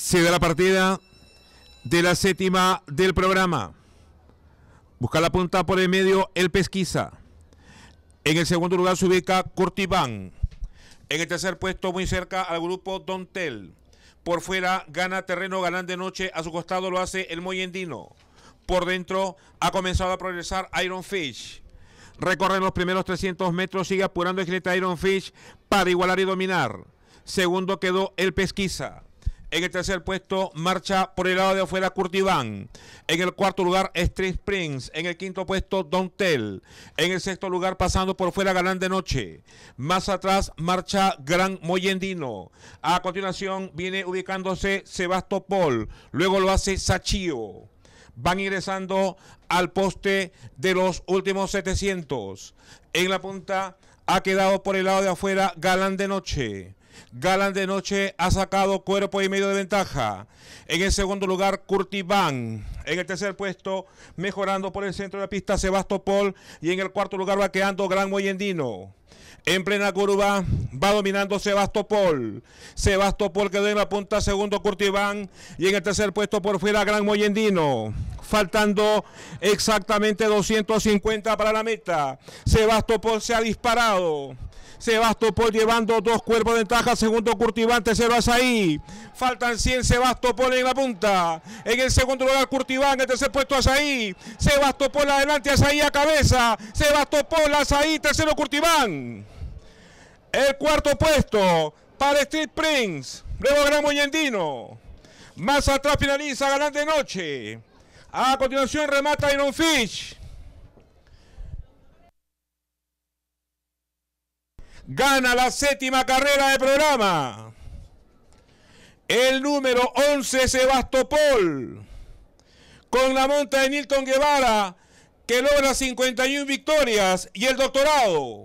se da la partida de la séptima del programa. Busca la punta por el medio, el pesquisa. En el segundo lugar se ubica Curtibán. En el tercer puesto, muy cerca al grupo Dontel. Por fuera gana terreno ganan de Noche. A su costado lo hace el Moyendino. Por dentro ha comenzado a progresar Iron Fish. Recorren los primeros 300 metros, sigue apurando el jinete Iron Fish para igualar y dominar. Segundo quedó el Pesquisa. En el tercer puesto marcha por el lado de afuera Curtiván. En el cuarto lugar Street Springs. En el quinto puesto Don Tell. En el sexto lugar pasando por fuera Galán de Noche. Más atrás marcha Gran Moyendino. A continuación viene ubicándose Sebastopol. Luego lo hace Sachio van ingresando al poste de los últimos 700. En la punta ha quedado por el lado de afuera Galán de Noche. Galán de noche ha sacado cuerpo y medio de ventaja. En el segundo lugar, Curtibán. En el tercer puesto, mejorando por el centro de la pista, Sebastopol. Y en el cuarto lugar, vaqueando Gran Moyendino. En plena curva va dominando Sebastopol. Sebastopol quedó en la punta, segundo Curtibán. Y en el tercer puesto por fuera Gran Moyendino faltando exactamente 250 para la meta. Sebastopol se ha disparado. Sebastopol llevando dos cuerpos de ventaja, segundo Curtiván, tercero Azaí. Faltan 100, Sebastopol en la punta. En el segundo lugar Curtiván, en el tercer puesto Azaí. Sebastopol adelante, Azaí a cabeza. Sebastopol, Azaí, tercero Curtiván. El cuarto puesto para Street Prince, luego Gran Moyendino. Más atrás finaliza ganante de Noche. A continuación remata Iron Fish. Gana la séptima carrera de programa. El número 11, Sebastopol. Con la monta de Nilton Guevara, que logra 51 victorias y el doctorado.